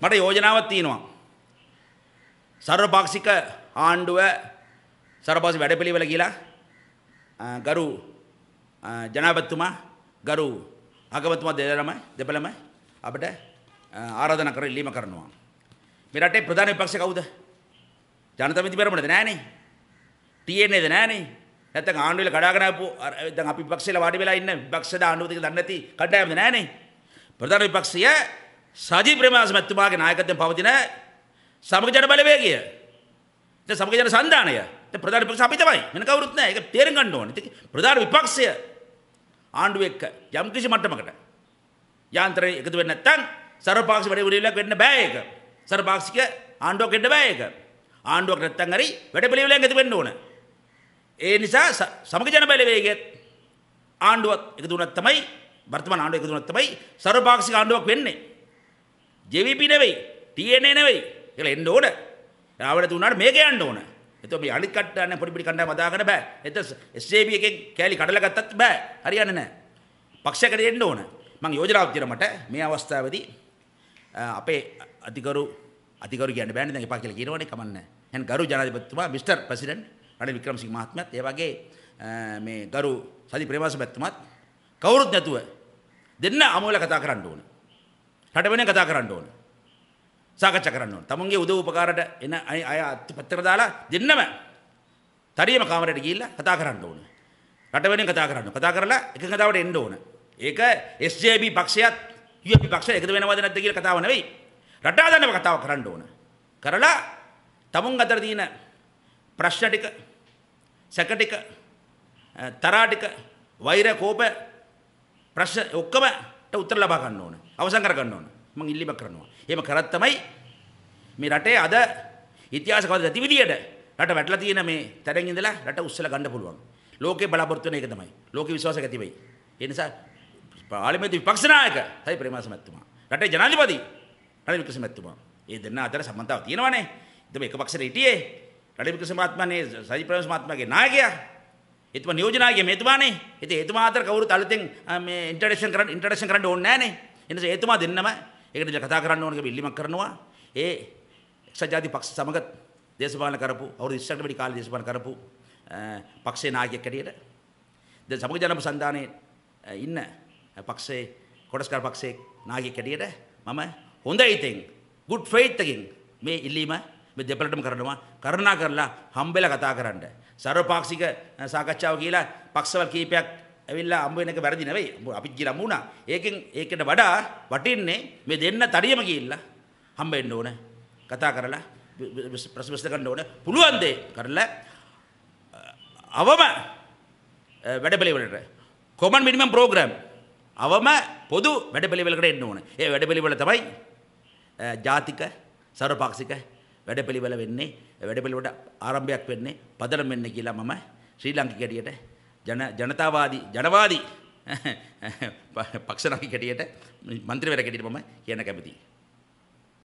මට යෝජනාවක් තියෙනවා. සර්වපාක්ෂික ආණ්ඩුව සර්වපාක්ෂික වැඩපිළිවෙල කියලා ගරු ජනාධිපතිතුමා ගරු අගමැතිතුමා දෙදෙනාම දෙපළම අපිට ආරාධනා කර ඉල්ලීම කරනවා. මේ රටේ ප්‍රධාන විපක්ෂය කවුද? ජනතා විමුක්ති පෙරමුණද නෑනේ. TNAද නෑනේ. නැත්නම් ආණ්ඩුවේ කඩාගෙන ආපු දැන් අපි විපක්ෂයලා වාඩි වෙලා ඉන්න විපක්ෂද ආණ්ඩුවද කියලා දන්නේ නැති කණ්ඩායමද නෑනේ. ප්‍රධාන විපක්ෂය සජී ප්‍රමාස මැතිතුමාගේ නායකත්වයෙන් පවතින සමග ජන බලවේගය දැන් සමග ජන සංධානය දැන් ප්‍රධාන විපක්ෂ අපි තමයි වෙන කවුරුත් නැහැ ඒක තේරුම් ගන්න ඕනේ ප්‍රධාන විපක්ෂය ආණ්ඩුව එක්ක යම් කිසි මට්ටමකට යාන්ත්‍රය එකතු වෙන්නේ නැත්නම් සර්වපාක්ෂික වැඩපිළිවෙලක් වෙන්න බෑ ඒක සර්වපාක්ෂික ආණ්ඩුවක් වෙන්න බෑ ඒක ආණ්ඩුවක් නැත්නම් හරි වැඩපිළිවෙලක් එකතු වෙන්න ඕන ඒ නිසා සමග ජන බලවේගයත් ආණ්ඩුවත් එකතු වුණත් තමයි වර්තමාන ආණ්ඩුව එකතු වුණත් තමයි සර්වපාක්ෂික ආණ්ඩුවක් වෙන්නේ ජෙවිපි නෙවෙයි TNA නෙවෙයි කියලා එන්න ඕන. ආවට තුනාට මේක යන්න ඕන. එතකොට මේ අනිත් කට්ටන්න පොඩි පොඩි කණ්ඩායම් හදාගන්න බෑ. එතකොට SJB එකෙන් කෑලි කඩලා ගත්තත් බෑ. හරියන්නේ නැහැ. පක්ෂයකට එන්න ඕන. මම යෝජනාවක් තියෙන මට මේ අවස්ථාවේදී අපේ අධිකරු අධිකරු කියන්න බෑනේ දැන් එපා කියලා කියනවනේ කමන්නේ. එහෙනම් ගරු ජනාධිපතිතුමා මිස්ටර් ප්‍රෙසිඩන්ට් රනිල් වික්‍රමසිංහ මහත්මයාත් ඒ වගේ මේ ගරු සජි ප්‍රේමදාස මහත්මයාත් කවුරුත් නැතුව දෙන්න අමෝල කතා කරන්න ඕනේ. රටවෙන කතා කරන්න ඕන. සාකච්ඡා කරන්න ඕන. තමුන්ගේ උදව් උපකාරයට එන අය අය පත්‍ර දාලා දෙන්නම තරියම කාමරයට ගිහිල්ලා කතා කරන්න ඕන. රටවෙන කතා කරන්න. කතා කරලා එකඟතාවට එන්න ඕන. ඒක SJB පක්ෂයත් UP පක්ෂය එකද වෙනවද නැද්ද කියලා කතාව නෙවෙයි. රටා දන්නව කතාව කරන්න ඕන. කරලා තමුන් අතර තියෙන ප්‍රශ්න ටික සැක ටික තරහා ටික වෛර කෝප ප්‍රශ්න ඔක්කොමට උත්තර ලබා ගන්න ඕන. අවසන් කරගන්න ඕන. මම ඉල්ලීමක් කරනවා. එහෙම කරත් තමයි මේ රටේ අද ඉතිහාස කවද ගති විදියට රට වැටලා තියෙන මේ තැනින් ඉඳලා රට උස්සලා ගන්න පුළුවන්. ලෝකේ බලාපොරොත්තු වෙන එක තමයි. ලෝකේ විශ්වාසය ඇති වෙයි. ඒ නිසා පාර්ලිමේන්තු විපක්ෂ නායක සයි ප්‍රේමදාස මැතිතුමා. රටේ ජනාධිපති රනිල් වික්‍රමසිංහතුමා. ඒ දෙන්නා අතර සම්බන්ධතාව තියෙනවනේ. ඉතින් මේක පක්ෂෙට හිටියේ රනිල් වික්‍රමසිංහත්මනේ සයි ප්‍රේමදාසත්මාගේ නායකයා. එතුමා නියෝජනායකයා මේතුමානේ. ඉතින් එතුමා අතර කවුරුත් අලුතෙන් මේ ඉන්ටරැක්ෂන් කරන්න ඉන්ටරැක්ෂන් කරන්න ඕනේ නැහනේ. එනිසා ඒතුමා දෙන්නම ඒකට කතා කරන්න ඕන කියලා ඉල්ලීමක් කරනවා. ඒ එක්සත් ජාතික පක්ෂ සමග දේශපාලන කරපු අවුරුදු 20කට වැඩි කාලේ දේශපාලන කරපු පක්ෂේ නායකයෙක් හැටියට දැන් සමග ජනප සන්ධානයේ ඉන්න පක්ෂේ කොටස්කාර පක්ෂයේ නායකයෙක් හැටියට මම හොඳ ඉතින් good faith එකකින් මේ ඉල්ලීම මේ දෙපළටම කරනවා කරුණා කරලා හම්බෙලා කතා කරන්න. සර්වපාක්ෂික සාකච්ඡාව කියලා පක්ෂවල කීපයක් ඇවිල්ලා අම්බ වෙන එක වැරදි නෙවෙයි. අපි ගිහලා අම්බ වුණා. ඒකෙන් ඒකට වඩා වටින්නේ මේ දෙන්න තරියම ගිහිල්ලා හම්බ වෙන්න ඕන. කතා කරලා ප්‍රශ්න ගන්න ඕන. පුළුවන් දේ කරලා අවම වැඩ පිළිවෙලට කොමන් මිනිමම් ප්‍රෝග්‍රෑම් අවම පොදු වැඩ පිළිවෙලකට එන්න ඕන. ඒ වැඩ පිළිවෙල තමයි ජාතික සර්වපාක්ෂික වැඩ පිළිවෙල වෙන්නේ. වැඩ පිළිවෙලට ආරම්භයක් වෙන්නේ පදනම වෙන්න කියලා මම ශ්‍රී ලංකිකයට ජන ජනතාවාදී ජනවාදී පක්ෂ නමක් හැටියට മന്ത്രിවරයෙක් හැටියට මම කියන්න කැමතියි